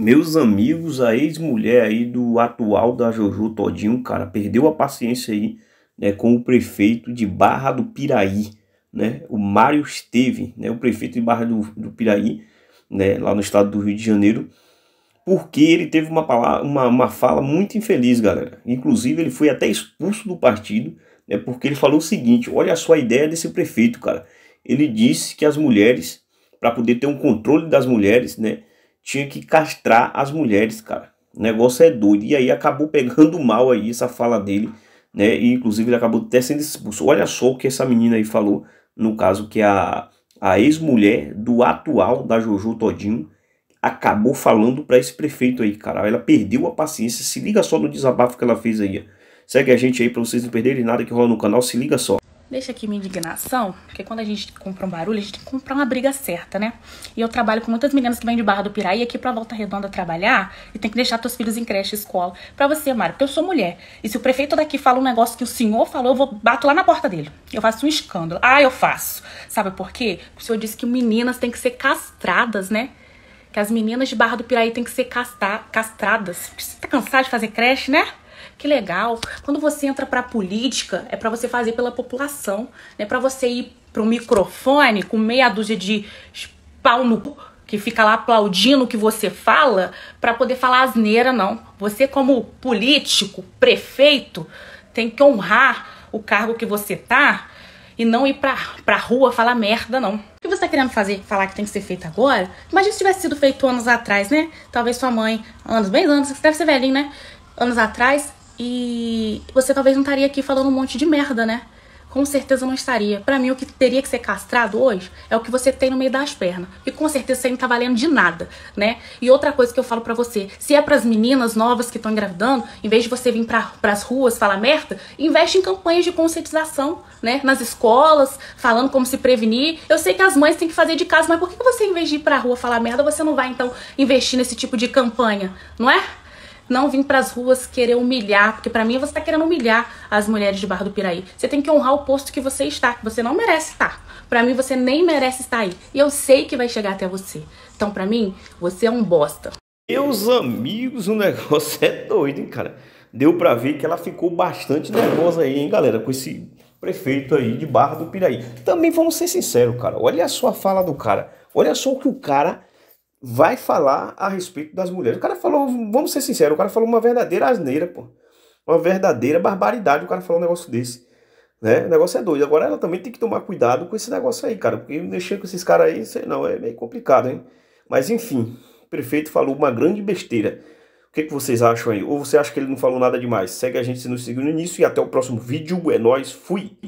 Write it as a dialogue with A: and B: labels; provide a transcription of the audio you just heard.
A: Meus amigos, a ex-mulher aí do atual da Jojo Todinho, cara, perdeu a paciência aí né, com o prefeito de Barra do Piraí, né? O Mário Esteve, né? O prefeito de Barra do, do Piraí, né? Lá no estado do Rio de Janeiro, porque ele teve uma, palavra, uma, uma fala muito infeliz, galera. Inclusive, ele foi até expulso do partido, né? Porque ele falou o seguinte: olha só a ideia desse prefeito, cara. Ele disse que as mulheres, para poder ter um controle das mulheres, né? tinha que castrar as mulheres, cara. O negócio é doido. E aí acabou pegando mal aí essa fala dele, né? E inclusive ele acabou até sendo expulso. Olha só o que essa menina aí falou, no caso que a, a ex-mulher do atual da Jojo Todinho acabou falando para esse prefeito aí, cara. Ela perdeu a paciência. Se liga só no desabafo que ela fez aí. Segue a gente aí para vocês não perderem nada que rola no canal. Se liga só.
B: Deixa aqui minha indignação, porque quando a gente compra um barulho, a gente tem que comprar uma briga certa, né? E eu trabalho com muitas meninas que vêm de Barra do Piraí aqui pra Volta Redonda trabalhar e tem que deixar seus filhos em creche, escola. Pra você, Mário, porque eu sou mulher. E se o prefeito daqui fala um negócio que o senhor falou, eu vou bato lá na porta dele. Eu faço um escândalo. Ah, eu faço. Sabe por quê? O senhor disse que meninas têm que ser castradas, né? Que as meninas de Barra do Piraí têm que ser castradas. Você tá cansado de fazer creche, né? Que legal. Quando você entra para política, é para você fazer pela população, não é para você ir pro microfone com meia dúzia de pau no que fica lá aplaudindo o que você fala para poder falar asneira, não. Você como político, prefeito, tem que honrar o cargo que você tá e não ir pra, pra rua falar merda, não. O que você tá querendo fazer? Falar que tem que ser feito agora? Imagina se tivesse sido feito anos atrás, né? Talvez sua mãe, anos, bem anos, você deve ser velhinho, né? anos atrás e você talvez não estaria aqui falando um monte de merda, né? Com certeza não estaria. Para mim, o que teria que ser castrado hoje é o que você tem no meio das pernas. E com certeza você não tá valendo de nada, né? E outra coisa que eu falo para você: se é pras meninas novas que estão engravidando, em vez de você vir pra, pras ruas falar merda, investe em campanhas de conscientização, né? Nas escolas, falando como se prevenir. Eu sei que as mães têm que fazer de casa, mas por que você, em vez de ir pra rua falar merda, você não vai então investir nesse tipo de campanha, não é? Não vim para as ruas querer humilhar, porque para mim você está querendo humilhar as mulheres de Barra do Piraí. Você tem que honrar o posto que você está, que você não merece estar. Para mim você nem merece estar aí. E eu sei que vai chegar até você. Então para mim, você é um bosta.
A: Meus amigos, o negócio é doido, hein, cara. Deu para ver que ela ficou bastante nervosa aí, hein, galera, com esse prefeito aí de Barra do Piraí. Também vamos ser sinceros, cara. Olha só a fala do cara. Olha só o que o cara vai falar a respeito das mulheres. O cara falou, vamos ser sinceros, o cara falou uma verdadeira asneira, pô. Uma verdadeira barbaridade o cara falou um negócio desse. Né? O negócio é doido. Agora ela também tem que tomar cuidado com esse negócio aí, cara. Porque mexer com esses caras aí, sei não, é meio complicado, hein? Mas enfim, o prefeito falou uma grande besteira. O que, que vocês acham aí? Ou você acha que ele não falou nada demais? Segue a gente se nos seguir no início e até o próximo vídeo. É nóis, fui!